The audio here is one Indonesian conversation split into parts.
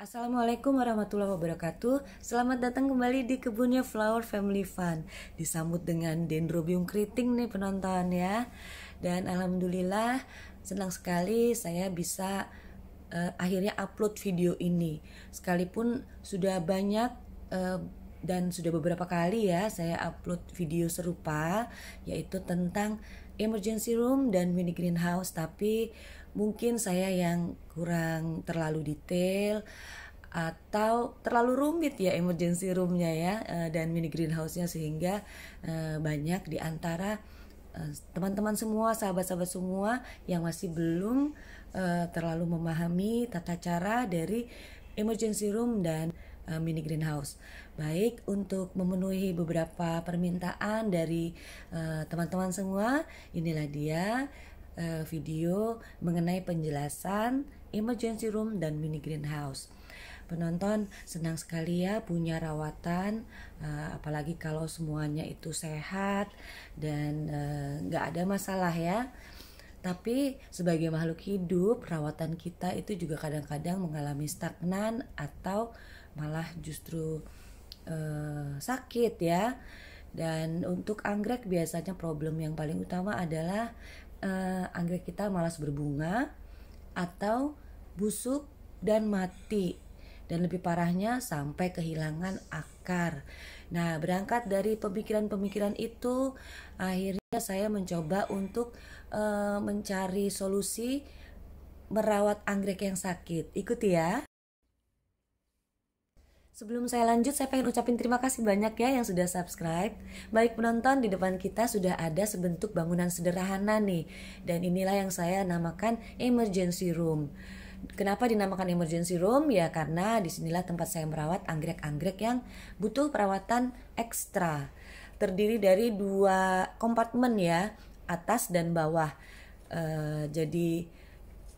Assalamualaikum warahmatullahi wabarakatuh Selamat datang kembali di kebunnya Flower Family Fun Disambut dengan Dendrobium Keriting nih penonton ya Dan Alhamdulillah senang sekali saya bisa uh, akhirnya upload video ini Sekalipun sudah banyak uh, dan sudah beberapa kali ya saya upload video serupa Yaitu tentang emergency room dan mini greenhouse Tapi mungkin saya yang kurang terlalu detail atau terlalu rumit ya emergency roomnya ya eh, dan mini greenhouse-nya sehingga eh, banyak di antara eh, teman-teman semua sahabat-sahabat semua yang masih belum terlalu memahami tata cara dari emergency room dan mini greenhouse. Baik untuk memenuhi beberapa permintaan dari teman-teman semua, inilah dia uh, video mengenai penjelasan emergency room dan mini greenhouse. Penonton senang sekali ya punya rawatan, uh, apalagi kalau semuanya itu sehat dan eh, nggak uh, ada masalah ya. Tapi sebagai makhluk hidup, rawatan kita itu juga kadang-kadang mengalami stagnan atau malah justru uh, sakit ya. Dan untuk anggrek biasanya problem yang paling utama adalah uh, eh, anggrek kita malas berbunga atau busuk dan mati dan lebih parahnya sampai kehilangan akar. Nah, berangkat dari pemikiran-pemikiran itu, akhirnya saya mencoba untuk uh, mencari solusi merawat anggrek yang sakit. Ikuti ya. Sebelum saya lanjut, saya pengen ucapin terima kasih banyak ya yang sudah subscribe. Baik penonton, di depan kita sudah ada sebentuk bangunan sederhana nih. Dan inilah yang saya namakan emergency room. Kenapa dinamakan emergency room? Ya karena disinilah tempat saya merawat anggrek-anggrek yang butuh perawatan ekstra. Terdiri dari dua kompartemen ya, atas dan bawah. Uh, jadi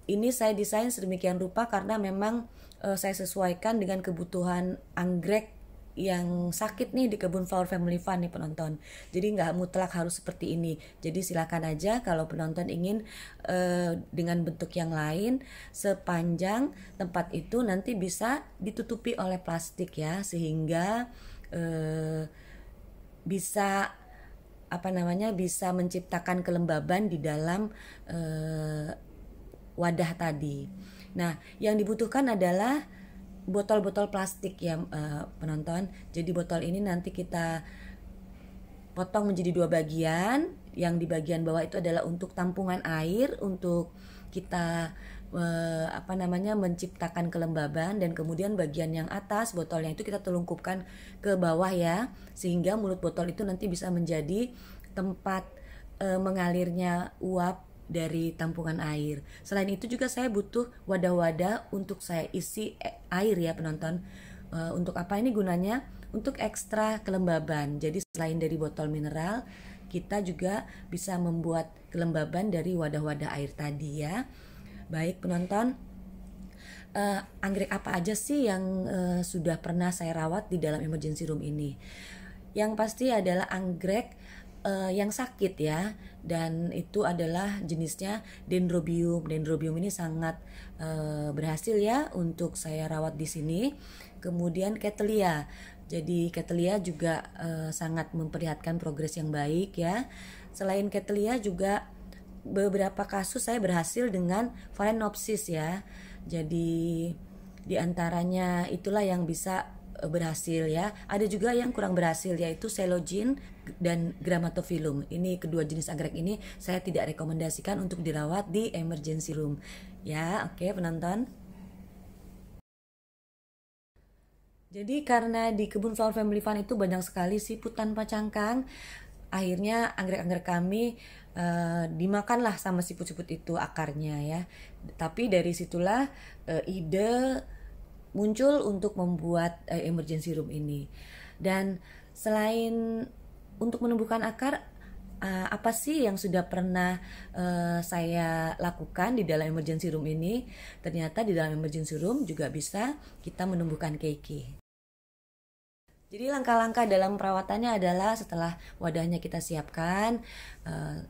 ini saya desain sedemikian rupa karena memang uh, saya sesuaikan dengan kebutuhan anggrek yang sakit nih di kebun Flower Family Fun nih penonton. Jadi nggak mutlak harus seperti ini. Jadi silakan aja kalau penonton ingin uh, dengan bentuk yang lain sepanjang tempat itu nanti bisa ditutupi oleh plastik ya sehingga uh, bisa apa namanya bisa menciptakan kelembaban di dalam uh, wadah tadi. Hmm Nah, yang dibutuhkan adalah botol-botol plastik ya eh, penonton. Jadi botol ini nanti kita potong menjadi dua bagian. Yang di bagian bawah itu adalah untuk tampungan air untuk kita eh, apa namanya menciptakan kelembaban dan kemudian bagian yang atas botolnya itu kita telungkupkan ke bawah ya sehingga mulut botol itu nanti bisa menjadi tempat eh, mengalirnya uap dari tampungan air. Selain itu juga saya butuh wadah-wadah untuk saya isi eh, air ya penonton. Eh, untuk apa ini gunanya? Untuk ekstra kelembaban. Jadi selain dari botol mineral, kita juga bisa membuat kelembaban dari wadah-wadah air tadi ya. Baik penonton, uh, anggrek apa aja sih yang uh, sudah pernah saya rawat di dalam emergency room ini? Yang pasti adalah anggrek uh, yang sakit ya dan itu adalah jenisnya dendrobium. Dendrobium ini sangat uh, berhasil ya untuk saya rawat di sini. Kemudian Ketelia. Jadi Ketelia juga uh, sangat memperlihatkan progres yang baik ya. Selain Ketelia juga beberapa kasus saya berhasil dengan Phalaenopsis ya. Jadi diantaranya itulah yang bisa berhasil ya. Ada juga yang kurang berhasil yaitu selogen dan gramatophyllum. Ini kedua jenis anggrek ini saya tidak rekomendasikan untuk dirawat di emergency room. Ya, oke okay, penonton. Jadi karena di kebun Flower Family Fun itu banyak sekali siput tanpa cangkang, akhirnya anggrek-anggrek kami uh, dimakanlah sama siput-siput itu akarnya ya. Tapi dari situlah uh, ide muncul untuk membuat uh, emergency room ini. Dan selain untuk menumbuhkan akar uh, apa sih yang sudah pernah uh, saya lakukan di dalam emergency room ini? Ternyata di dalam emergency room juga bisa kita menumbuhkan keiki. Jadi langkah-langkah dalam perawatannya adalah setelah wadahnya kita siapkan, uh,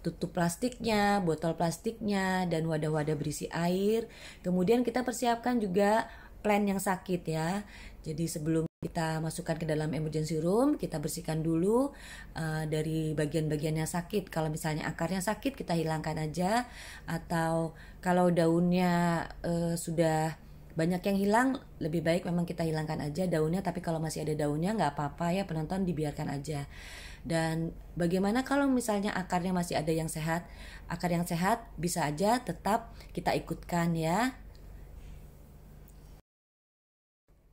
tutup plastiknya, botol plastiknya, dan wadah-wadah berisi air. Kemudian kita persiapkan juga plan yang sakit ya. Jadi sebelum kita masukkan ke dalam emergency room, kita bersihkan dulu uh, dari bagian-bagian yang sakit. Kalau misalnya akarnya sakit, kita hilangkan aja. Atau kalau daunnya uh, sudah banyak yang hilang, lebih baik memang kita hilangkan aja daunnya. Tapi kalau masih ada daunnya, nggak apa-apa ya penonton dibiarkan aja. Dan bagaimana kalau misalnya akarnya masih ada yang sehat? Akar yang sehat bisa aja tetap kita ikutkan ya.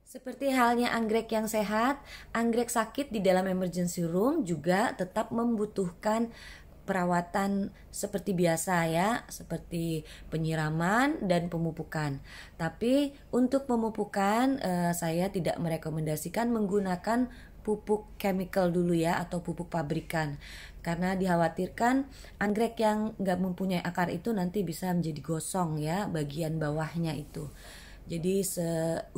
Seperti halnya anggrek yang sehat, anggrek sakit di dalam emergency room juga tetap membutuhkan perawatan seperti biasa ya, seperti penyiraman dan pemupukan. Tapi untuk pemupukan eh, saya tidak merekomendasikan menggunakan pupuk chemical dulu ya atau pupuk pabrikan karena dikhawatirkan anggrek yang nggak mempunyai akar itu nanti bisa menjadi gosong ya bagian bawahnya itu. Jadi se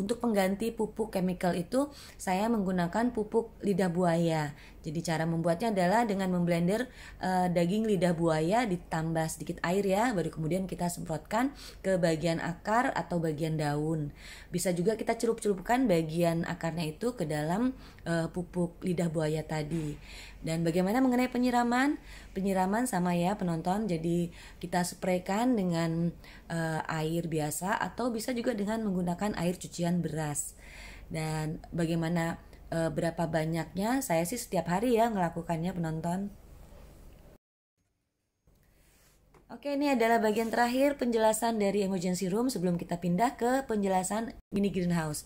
untuk pengganti pupuk chemical itu saya menggunakan pupuk lidah buaya. Jadi cara membuatnya adalah dengan memblender uh, daging lidah buaya ditambah sedikit air ya, baru kemudian kita semprotkan ke bagian akar atau bagian daun. Bisa juga kita celup-celupkan bagian akarnya itu ke dalam uh, pupuk lidah buaya tadi. Dan bagaimana mengenai penyiraman? Penyiraman sama ya penonton. Jadi kita spraykan dengan uh, air biasa atau bisa juga dengan menggunakan air cucian beras. Dan bagaimana uh, berapa banyaknya? Saya sih setiap hari ya melakukannya penonton. Oke, ini adalah bagian terakhir penjelasan dari emergency room sebelum kita pindah ke penjelasan mini greenhouse.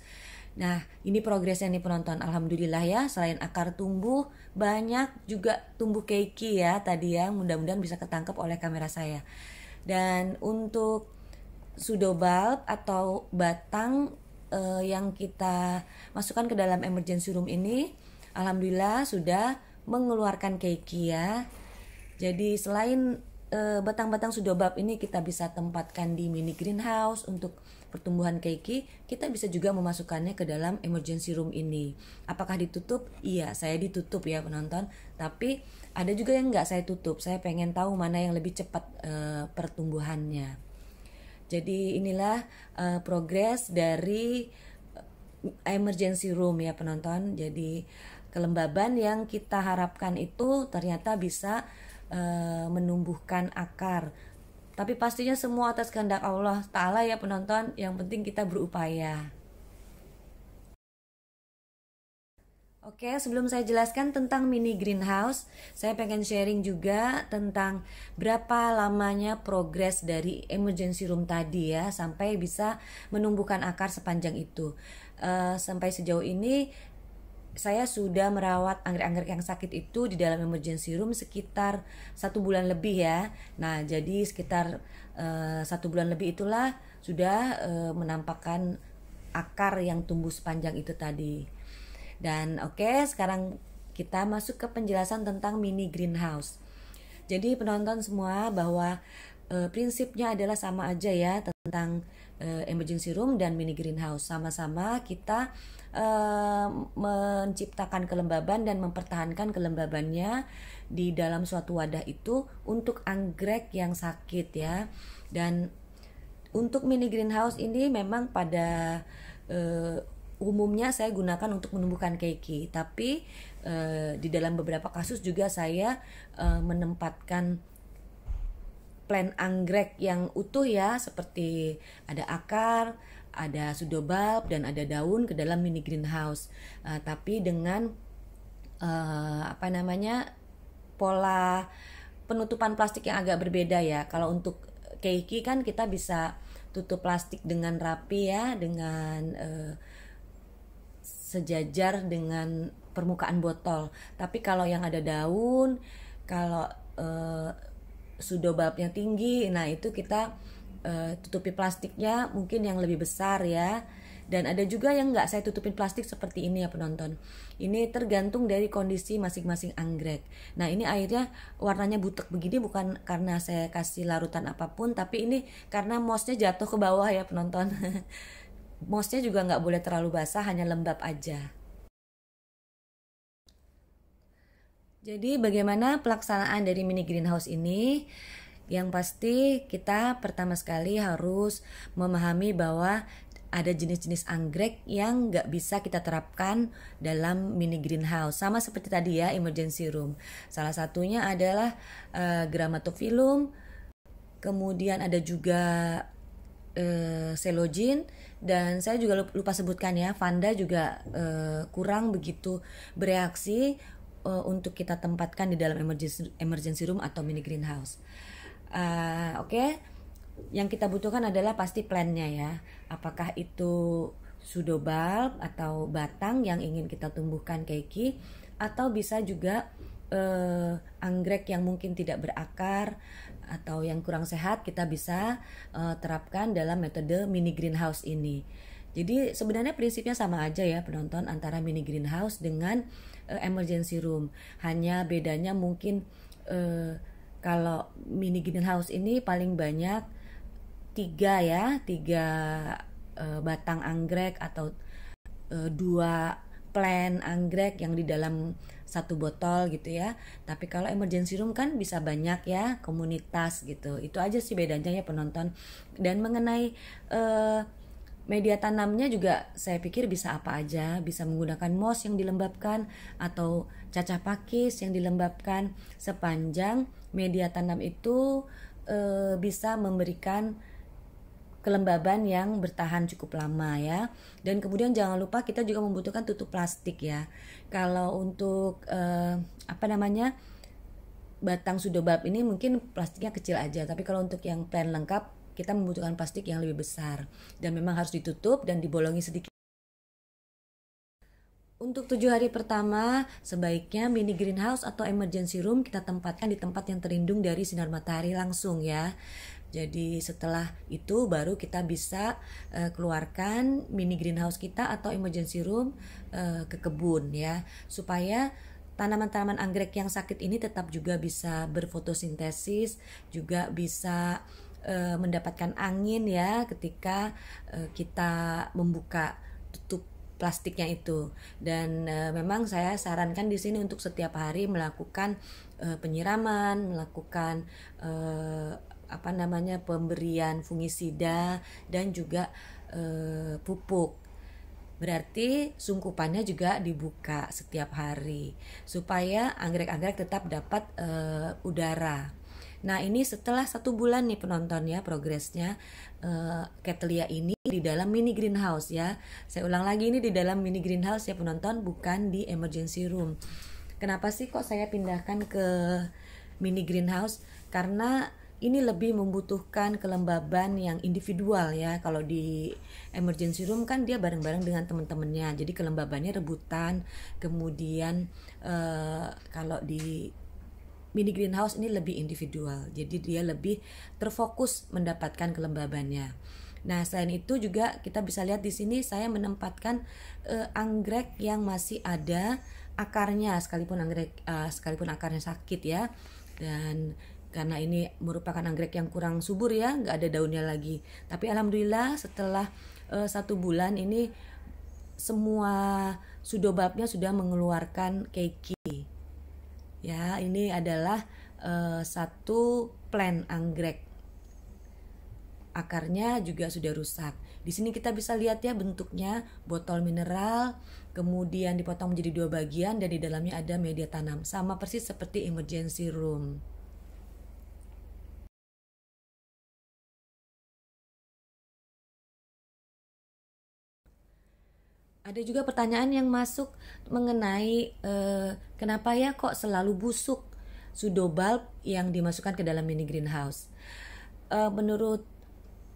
Nah, ini progresnya nih penonton. Alhamdulillah ya, selain akar tumbuh, banyak juga tumbuh keiki ya tadi ya. Mudah-mudahan bisa ketangkep oleh kamera saya. Dan untuk pseudobulb atau batang eh, yang kita masukkan ke dalam emergency room ini, alhamdulillah sudah mengeluarkan keiki ya. Jadi selain Eh, batang-batang sudobab ini kita bisa tempatkan di mini greenhouse untuk pertumbuhan keiki, kita bisa juga memasukkannya ke dalam emergency room ini. Apakah ditutup? Iya, saya ditutup ya penonton. Tapi ada juga yang nggak saya tutup. Saya pengen tahu mana yang lebih cepat e, pertumbuhannya. Jadi inilah e, progres dari emergency room ya penonton. Jadi kelembaban yang kita harapkan itu ternyata bisa e, menumbuhkan akar. Tapi pastinya semua atas kehendak Allah Ta'ala ya penonton, yang penting kita berupaya. Oke, sebelum saya jelaskan tentang mini greenhouse, saya pengen sharing juga tentang berapa lamanya progres dari emergency room tadi ya, sampai bisa menumbuhkan akar sepanjang itu. Uh, sampai sejauh ini saya sudah merawat anggrek-anggrek yang sakit itu di dalam emergency room sekitar satu bulan lebih ya. Nah, jadi sekitar uh, satu bulan lebih itulah sudah uh, menampakkan akar yang tumbuh sepanjang itu tadi. Dan oke, okay, sekarang kita masuk ke penjelasan tentang mini greenhouse. Jadi penonton semua bahwa uh, prinsipnya adalah sama aja ya tentang uh, emergency room dan mini greenhouse sama-sama kita uh, menciptakan kelembaban dan mempertahankan kelembabannya di dalam suatu wadah itu untuk anggrek yang sakit ya dan untuk mini greenhouse ini memang pada uh, umumnya saya gunakan untuk menumbuhkan keiki tapi uh, di dalam beberapa kasus juga saya uh, menempatkan plan anggrek yang utuh ya seperti ada akar, ada sudobab dan ada daun ke dalam mini greenhouse. Uh, tapi dengan uh, apa namanya pola penutupan plastik yang agak berbeda ya. Kalau untuk keiki kan kita bisa tutup plastik dengan rapi ya, dengan uh, sejajar dengan permukaan botol. Tapi kalau yang ada daun, kalau uh, sudobabnya tinggi nah itu kita uh, tutupi plastiknya mungkin yang lebih besar ya dan ada juga yang nggak saya tutupin plastik seperti ini ya penonton ini tergantung dari kondisi masing-masing anggrek nah ini airnya warnanya butek begini bukan karena saya kasih larutan apapun tapi ini karena mosnya jatuh ke bawah ya penonton mosnya juga nggak boleh terlalu basah hanya lembab aja Jadi bagaimana pelaksanaan dari mini greenhouse ini? Yang pasti kita pertama sekali harus memahami bahwa ada jenis-jenis anggrek yang nggak bisa kita terapkan dalam mini greenhouse. Sama seperti tadi ya, emergency room. Salah satunya adalah uh, eh, gramatophyllum, kemudian ada juga uh, selogin dan saya juga lupa sebutkan ya Vanda juga uh, kurang begitu bereaksi uh, untuk kita tempatkan di dalam emergency, emergency room atau mini greenhouse. Uh, Oke, okay? yang kita butuhkan adalah pasti plannya ya. Apakah itu sudobal atau batang yang ingin kita tumbuhkan keiki, atau bisa juga uh, anggrek yang mungkin tidak berakar atau yang kurang sehat kita bisa uh, terapkan dalam metode mini greenhouse ini. Jadi sebenarnya prinsipnya sama aja ya penonton antara mini greenhouse dengan uh, emergency room. Hanya bedanya mungkin uh, kalau mini greenhouse house ini paling banyak tiga ya, tiga uh, batang anggrek atau uh, dua plan anggrek yang di dalam satu botol gitu ya. Tapi kalau emergency room kan bisa banyak ya komunitas gitu. Itu aja sih bedanya ya penonton. Dan mengenai uh, Media tanamnya juga saya pikir bisa apa aja, bisa menggunakan moss yang dilembabkan atau cacah pakis yang dilembabkan sepanjang media tanam itu e, bisa memberikan kelembaban yang bertahan cukup lama ya. Dan kemudian jangan lupa kita juga membutuhkan tutup plastik ya. Kalau untuk e, apa namanya? batang sudobab ini mungkin plastiknya kecil aja, tapi kalau untuk yang plan lengkap kita membutuhkan plastik yang lebih besar dan memang harus ditutup dan dibolongi sedikit. Untuk tujuh hari pertama, sebaiknya mini greenhouse atau emergency room kita tempatkan di tempat yang terlindung dari sinar matahari langsung ya. Jadi setelah itu baru kita bisa uh, keluarkan mini greenhouse kita atau emergency room uh, ke kebun ya supaya tanaman-tanaman anggrek yang sakit ini tetap juga bisa berfotosintesis, juga bisa e, mendapatkan angin ya ketika e, kita membuka tutup plastiknya itu dan e, memang saya sarankan di sini untuk setiap hari melakukan e, penyiraman melakukan e, apa namanya pemberian fungisida dan juga e, pupuk berarti sungkupannya juga dibuka setiap hari supaya anggrek-anggrek tetap dapat e, udara Nah ini setelah satu bulan nih penonton ya progresnya uh, ini di dalam mini greenhouse ya. Saya ulang lagi ini di dalam mini greenhouse ya penonton bukan di emergency room. Kenapa sih kok saya pindahkan ke mini greenhouse? Karena ini lebih membutuhkan kelembaban yang individual ya. Kalau di emergency room kan dia bareng-bareng dengan teman-temannya. Jadi kelembabannya rebutan. Kemudian uh, kalau di mini greenhouse ini lebih individual, jadi dia lebih terfokus mendapatkan kelembabannya. Nah, selain itu juga kita bisa lihat di sini saya menempatkan uh, anggrek yang masih ada akarnya sekalipun anggrek uh, sekalipun akarnya sakit ya. Dan karena ini merupakan anggrek yang kurang subur ya, nggak ada daunnya lagi. Tapi alhamdulillah setelah uh, satu bulan ini semua sudobabnya sudah mengeluarkan keiki Ya, ini adalah uh, satu plan anggrek. Akarnya juga sudah rusak. Di sini kita bisa lihat ya bentuknya botol mineral, kemudian dipotong menjadi dua bagian dan di dalamnya ada media tanam. Sama persis seperti emergency room. Ada juga pertanyaan yang masuk mengenai eh, kenapa ya kok selalu busuk sudobulb yang dimasukkan ke dalam mini greenhouse. Eh, menurut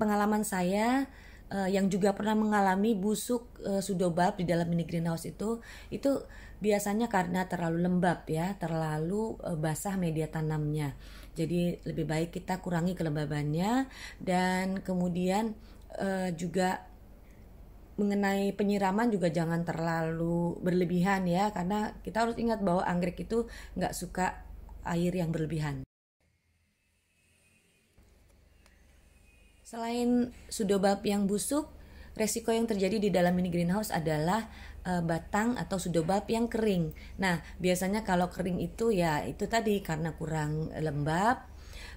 pengalaman saya eh, yang juga pernah mengalami busuk eh, sudobulb di dalam mini greenhouse itu, itu biasanya karena terlalu lembab ya, terlalu eh, basah media tanamnya. Jadi lebih baik kita kurangi kelembabannya dan kemudian eh, juga mengenai penyiraman juga jangan terlalu berlebihan ya karena kita harus ingat bahwa anggrek itu nggak suka air yang berlebihan. Selain sudobab yang busuk, resiko yang terjadi di dalam mini greenhouse adalah eh, batang atau sudobab yang kering. Nah, biasanya kalau kering itu ya itu tadi karena kurang lembab,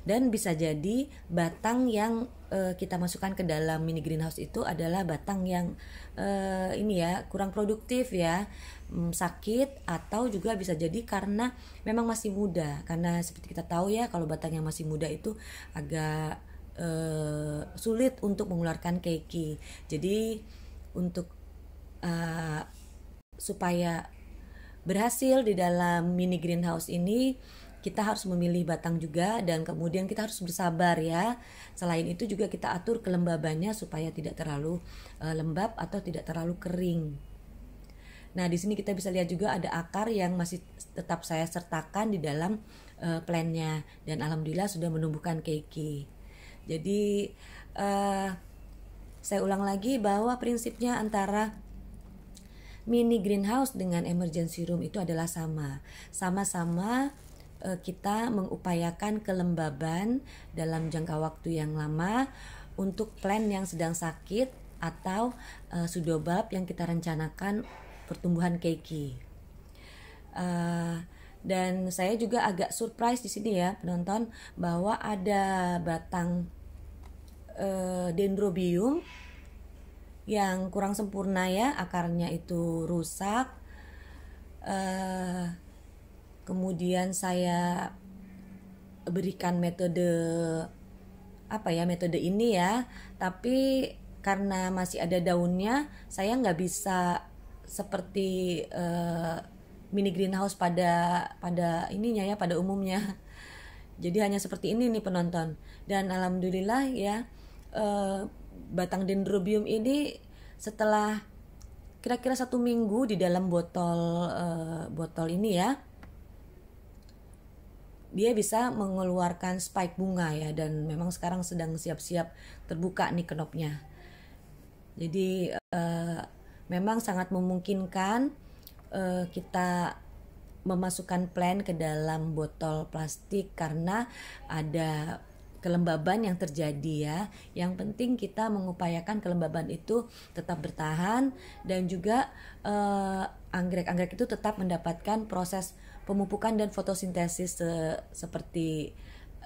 dan bisa jadi batang yang uh, kita masukkan ke dalam mini greenhouse itu adalah batang yang uh, ini ya kurang produktif ya mm, sakit atau juga bisa jadi karena memang masih muda karena seperti kita tahu ya kalau batang yang masih muda itu agak uh, sulit untuk mengeluarkan keki jadi untuk uh, supaya berhasil di dalam mini greenhouse ini kita harus memilih batang juga dan kemudian kita harus bersabar ya. Selain itu juga kita atur kelembabannya supaya tidak terlalu eh, lembab atau tidak terlalu kering. Nah, di sini kita bisa lihat juga ada akar yang masih tetap saya sertakan di dalam uh, plannya dan alhamdulillah sudah menumbuhkan keiki. Jadi uh, saya ulang lagi bahwa prinsipnya antara mini greenhouse dengan emergency room itu adalah sama. Sama-sama Eh, kita mengupayakan kelembaban dalam jangka waktu yang lama untuk plan yang sedang sakit atau uh, sudobab yang kita rencanakan pertumbuhan keiki. Uh, dan saya juga agak surprise di sini ya penonton bahwa ada batang uh, dendrobium yang kurang sempurna ya akarnya itu rusak. Uh, kemudian saya berikan metode apa ya metode ini ya tapi karena masih ada daunnya saya nggak bisa seperti uh, mini greenhouse pada pada ininya ya pada umumnya jadi hanya seperti ini nih penonton dan alhamdulillah ya uh, batang dendrobium ini setelah kira-kira satu minggu di dalam botol uh, botol ini ya dia bisa mengeluarkan spike bunga ya dan memang sekarang sedang siap-siap terbuka nih kenopnya. Jadi uh, memang sangat memungkinkan uh, kita memasukkan plan ke dalam botol plastik karena ada kelembaban yang terjadi ya. Yang penting kita mengupayakan kelembaban itu tetap bertahan dan juga eh, anggrek-anggrek uh, anggrek -anggrek itu tetap mendapatkan proses pemupukan dan fotosintesis se seperti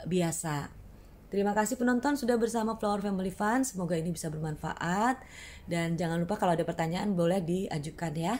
biasa. Terima kasih penonton sudah bersama Flower Family Fun. Semoga ini bisa bermanfaat. Dan jangan lupa kalau ada pertanyaan boleh diajukan ya.